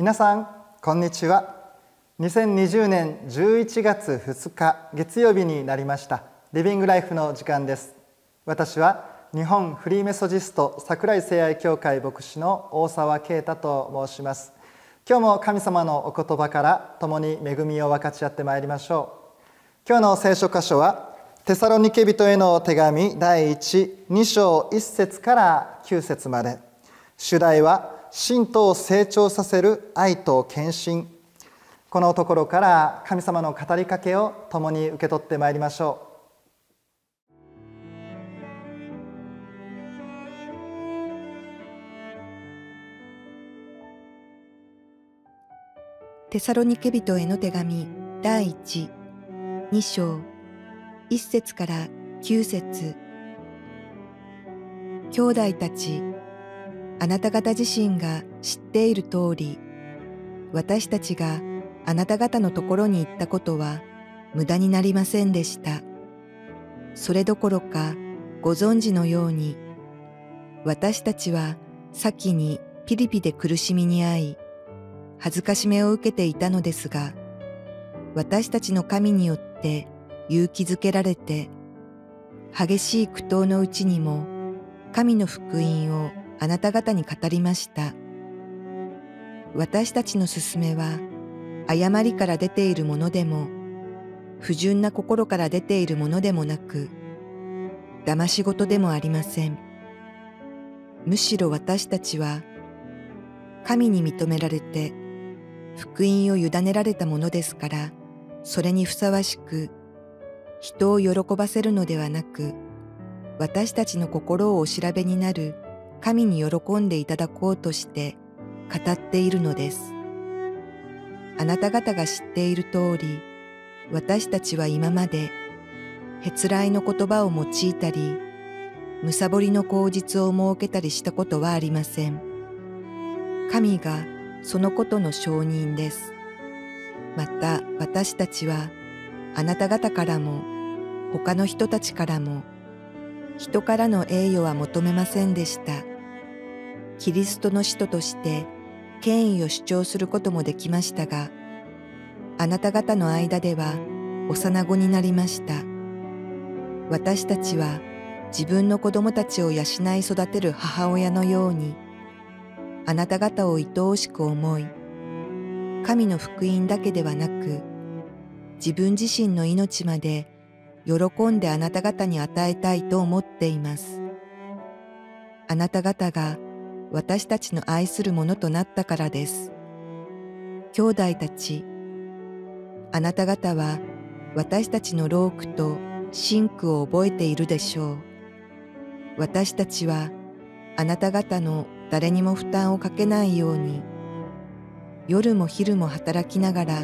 皆さんこんにちは2020年11月2日月曜日になりましたリビングライフの時間です私は日本フリーメソジスト桜井聖愛教会牧師の大沢啓太と申します今日も神様のお言葉から共に恵みを分かち合ってまいりましょう今日の聖書箇所はテサロニケ人への手紙第12章1節から9節まで主題は信徒を成長させる愛と献身このところから神様の語りかけを共に受け取ってまいりましょう。テサロニケ人への手紙第12章1節から9節兄弟たちあなた方自身が知っている通り私たちがあなた方のところに行ったことは無駄になりませんでしたそれどころかご存知のように私たちは先にピリピで苦しみに遭い恥ずかしめを受けていたのですが私たちの神によって勇気づけられて激しい苦闘のうちにも神の福音をあなた方に語りました私たちの勧めは誤りから出ているものでも不純な心から出ているものでもなく騙し事でもありませんむしろ私たちは神に認められて福音を委ねられたものですからそれにふさわしく人を喜ばせるのではなく私たちの心をお調べになる神に喜んでいただこうとして語っているのです。あなた方が知っている通り、私たちは今まで、へつらいの言葉を用いたり、むさぼりの口実を設けたりしたことはありません。神がそのことの承認です。また私たちは、あなた方からも、他の人たちからも、人からの栄誉は求めませんでした。キリストの使徒として権威を主張することもできましたが、あなた方の間では幼子になりました。私たちは自分の子供たちを養い育てる母親のように、あなた方を愛おしく思い、神の福音だけではなく、自分自身の命まで喜んであなた方に与えたいと思っています。あなた方が私たちの愛するものとなったからです。兄弟たち、あなた方は私たちの老苦と真苦を覚えているでしょう。私たちはあなた方の誰にも負担をかけないように、夜も昼も働きながら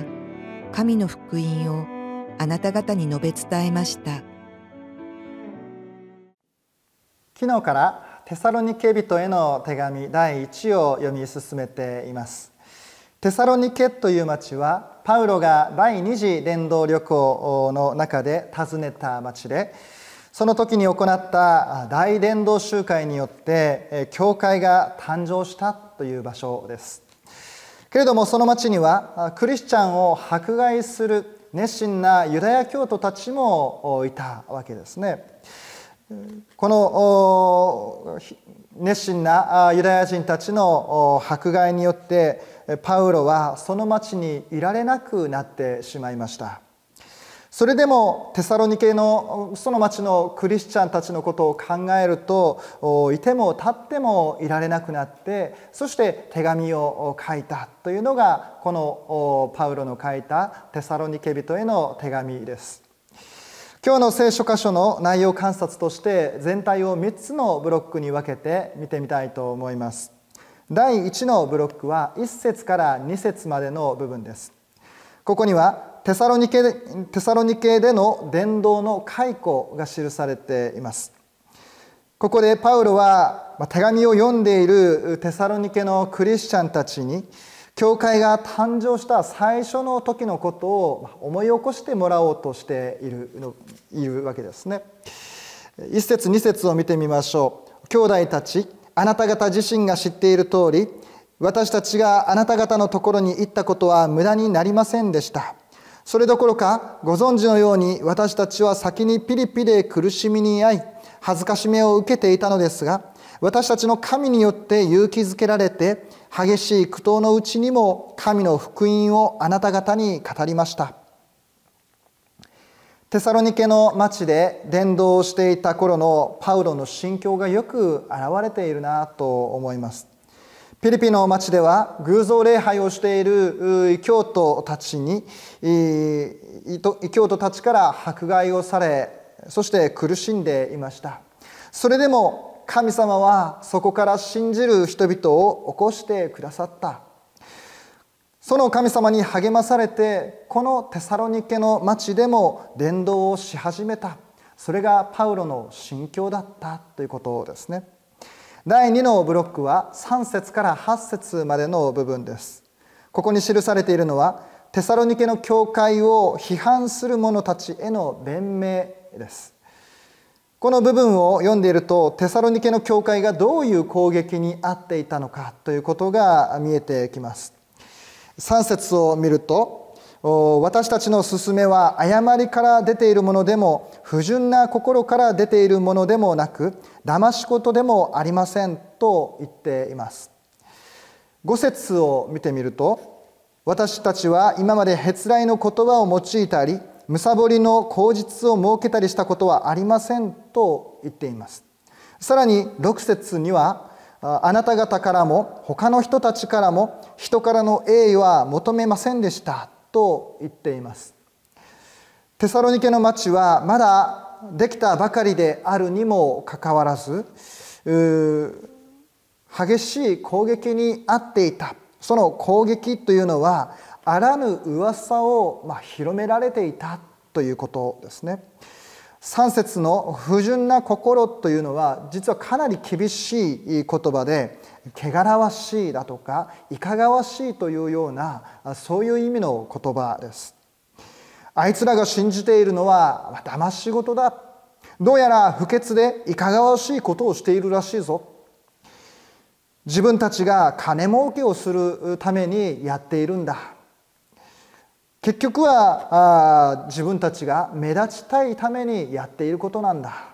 神の福音をあなた方に述べ伝えました。昨日からテサロニケ人への手紙第1を読み進めていますテサロニケという町はパウロが第2次伝道旅行の中で訪ねた町でその時に行った大伝道集会によって教会が誕生したという場所ですけれどもその町にはクリスチャンを迫害する熱心なユダヤ教徒たちもいたわけですね。この熱心なユダヤ人たちの迫害によってパウロはその町にいられなくなってしまいましたそれでもテサロニケのその町のクリスチャンたちのことを考えるといても立ってもいられなくなってそして手紙を書いたというのがこのパウロの書いたテサロニケ人への手紙です今日の聖書箇所の内容観察として全体を3つのブロックに分けて見てみたいと思います第1のブロックは1節から2節までの部分ですここにはテサロニケテサロニケでの伝道の解雇が記されていますここでパウロは手紙を読んでいるテサロニケのクリスチャンたちに教会が誕生した最初の時のことを思い起こしてもらおうとしているのいるわけですね一節二節を見てみましょう兄弟たちあなた方自身が知っている通り私たちがあなた方のところに行ったことは無駄になりませんでしたそれどころかご存知のように私たちは先にピリピで苦しみに遭い恥ずかしめを受けていたのですが私たちの神によって勇気づけられて激しい苦闘のうちにも神の福音をあなた方に語りましたテサロニケの町で伝道をしていた頃のパウロの心境がよく現れているなと思いますピリピの町では偶像礼拝をしている異教徒たちに異教徒たちから迫害をされそして苦しんでいましたそれでも神様はそこから信じる人々を起こしてくださったその神様に励まされてこのテサロニケの町でも伝道をし始めたそれがパウロの心境だったということですね第2のブロックは3節から8節までの部分ですここに記されているのはテサロニケの教会を批判する者たちへの弁明ですこの部分を読んでいるとテサロニケの教会がどういう攻撃に遭っていたのかということが見えてきます3節を見ると私たちの勧めは誤りから出ているものでも不純な心から出ているものでもなく騙し事でもありませんと言っています5節を見てみると私たちは今までへつらいの言葉を用いたりむさぼりの口実を設けたりしたことはありませんと言っていますさらに6節にはあなた方からも他の人たちからも人からの栄誉は求めませんでしたと言っていますテサロニケの町はまだできたばかりであるにもかかわらず激しい攻撃にあっていたその攻撃というのはあらぬ噂をま広められていたということですね。3節の「不純な心」というのは実はかなり厳しい言葉で「汚らわしい」だとか「いかがわしい」というようなそういう意味の言葉です。あいつらが信じているのは騙し事だどうやら不潔でいかがわしいことをしているらしいぞ自分たちが金儲けをするためにやっているんだ結局はあ自分たちが目立ちたいためにやっていることなんだ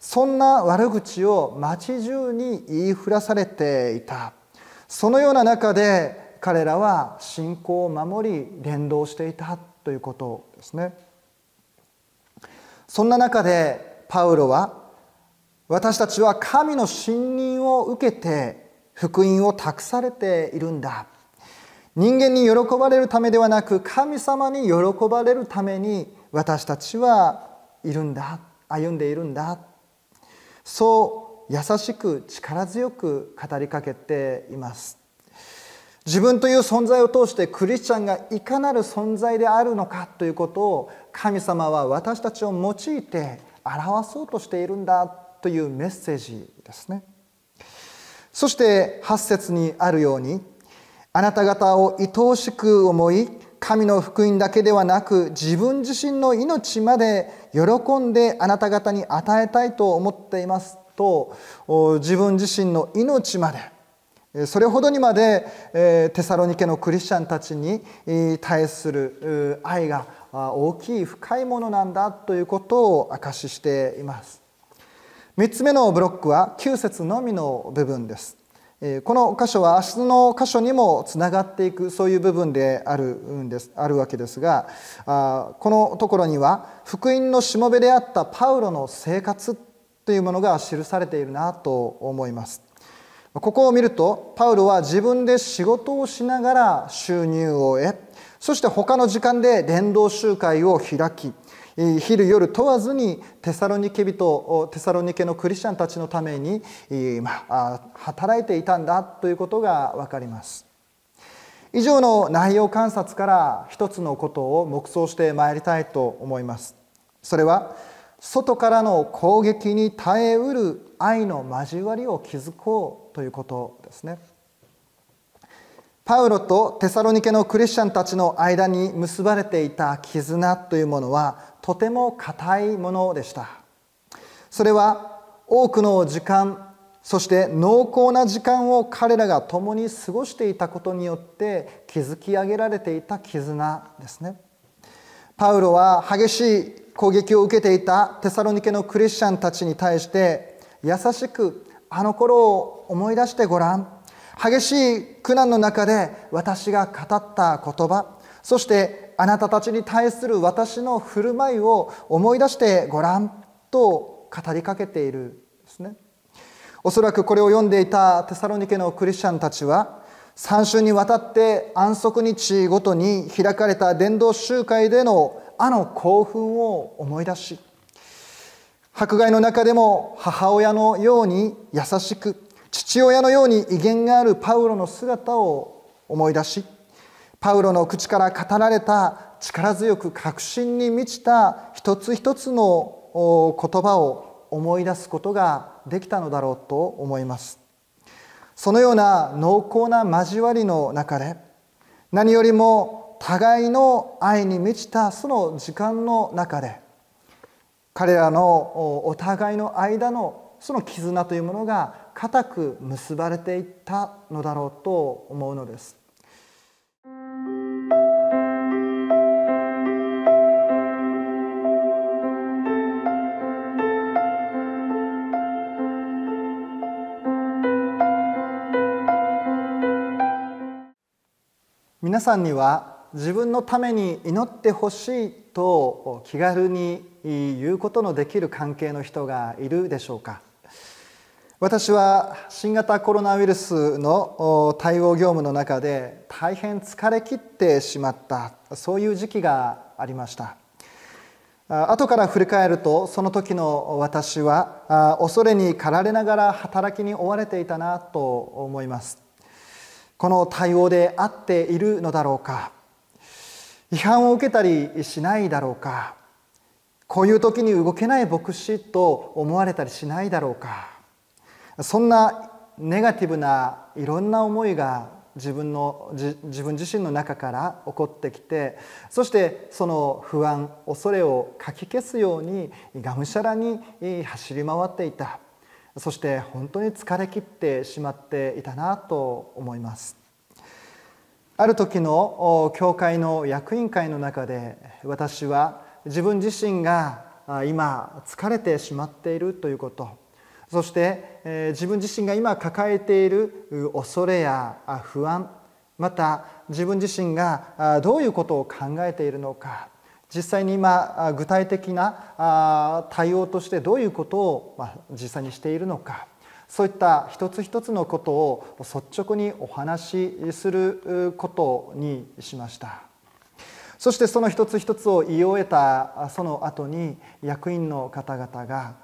そんな悪口を町中に言いふらされていたそのような中で彼らは信仰を守り連動していたということですねそんな中でパウロは私たちは神の信任を受けて福音を託されているんだ人間に喜ばれるためではなく神様に喜ばれるために私たちはいるんだ歩んでいるんだそう優しく力強く語りかけています自分という存在を通してクリスチャンがいかなる存在であるのかということを神様は私たちを用いて表そうとしているんだというメッセージですねそして8節にあるようにあなた方を愛おしく思い神の福音だけではなく自分自身の命まで喜んであなた方に与えたいと思っていますと自分自身の命までそれほどにまでテサロニケのクリスチャンたちに対する愛が大きい深いものなんだということを明かししています3つ目のブロックは9節のみの部分ですこの箇所は明日の箇所にもつながっていくそういう部分であるんですあるわけですがあこのところには福音のしもべであったパウロの生活というものが記されているなと思いますここを見るとパウロは自分で仕事をしながら収入を得そして他の時間で伝道集会を開き昼夜問わずにテサロニケ人テサロニケのクリスチャンたちのために、まあ、働いていたんだということが分かります以上の内容観察から一つのことを黙想してまいりたいと思いますそれは外からの攻撃に耐えうる愛の交わりを築こうということですねパウロとテサロニケのクリスチャンたちの間に結ばれていた絆というものはとても硬いものでしたそれは多くの時間そして濃厚な時間を彼らが共に過ごしていたことによって築き上げられていた絆ですねパウロは激しい攻撃を受けていたテサロニケのクリスチャンたちに対して優しくあの頃を思い出してごらん激しい苦難の中で私が語った言葉そしてあなたたちに対する私の振る舞いを思い出してごらんと語りかけているですねおそらくこれを読んでいたテサロニケのクリスチャンたちは3週にわたって安息日ごとに開かれた伝道集会でのあの興奮を思い出し迫害の中でも母親のように優しく父親のように威厳があるパウロの姿を思い出しパウロの口から語られた力強く確信に満ちた一つ一つの言葉を思い出すことができたのだろうと思いますそのような濃厚な交わりの中で何よりも互いの愛に満ちたその時間の中で彼らのお互いの間のその絆というものが固く結ばれていったのだろうと思うのです皆さんには自分のために祈ってほしいと気軽に言うことのできる関係の人がいるでしょうか私は新型コロナウイルスの対応業務の中で大変疲れ切ってしまったそういう時期がありました後から振り返るとその時の私は恐れに駆られながら働きに追われていたなと思いますこの対応で合っているのだろうか違反を受けたりしないだろうかこういう時に動けない牧師と思われたりしないだろうかそんなネガティブないろんな思いが自分の自分自身の中から起こってきてそしてその不安恐れをかき消すようにがむしゃらに走り回っていたそして本当に疲れ切ってしまっていたなと思いますある時の教会の役員会の中で私は自分自身が今疲れてしまっているということそして自分自身が今抱えている恐れや不安また自分自身がどういうことを考えているのか実際に今具体的な対応としてどういうことを実際にしているのかそういった一つ一つのことを率直にお話しすることにしましたそしてその一つ一つを言い終えたその後に役員の方々が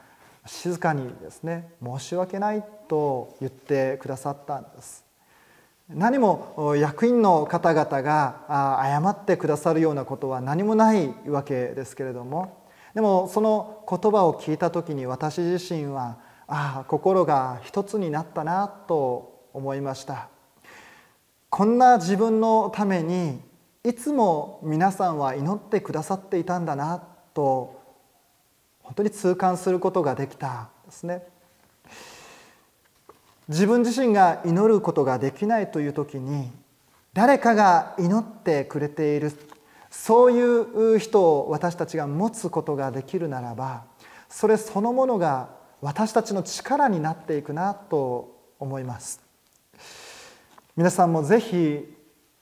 静かにですね申し訳ないと言ってくださったんです何も役員の方々が謝ってくださるようなことは何もないわけですけれどもでもその言葉を聞いた時に私自身はああ心が一つになったなと思いましたこんな自分のためにいつも皆さんは祈ってくださっていたんだなと本当に痛感することができたですね。自分自身が祈ることができないという時に誰かが祈ってくれているそういう人を私たちが持つことができるならばそれそのものが私たちの力になっていくなと思います皆さんもぜひ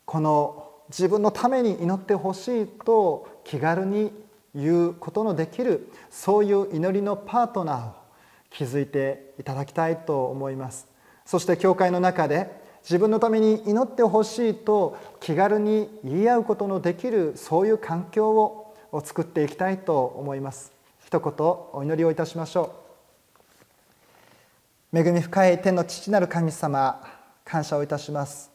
この自分のために祈ってほしいと気軽に言うことのできるそういう祈りのパートナーを築いていただきたいと思いますそして教会の中で自分のために祈ってほしいと気軽に言い合うことのできるそういう環境を作っていきたいと思います一言お祈りをいたしましょう恵み深い天の父なる神様感謝をいたします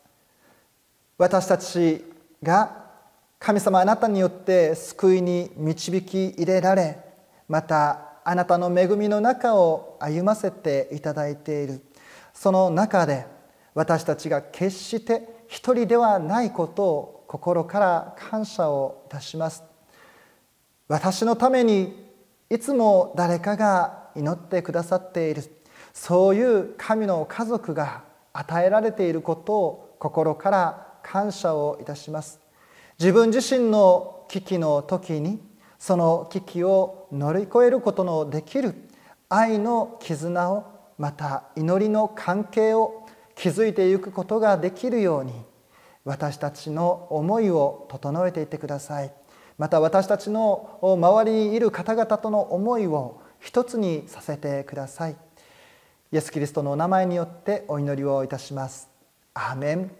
私たちが神様あなたによって救いに導き入れられまたあなたの恵みの中を歩ませていただいているその中で私たちが決して一人ではないことを心から感謝をいたします私のためにいつも誰かが祈ってくださっているそういう神の家族が与えられていることを心から感謝をいたします自分自身の危機の時にその危機を乗り越えることのできる愛の絆をまた祈りの関係を築いていくことができるように私たちの思いを整えていってくださいまた私たちの周りにいる方々との思いを一つにさせてくださいイエス・キリストのお名前によってお祈りをいたしますアーメン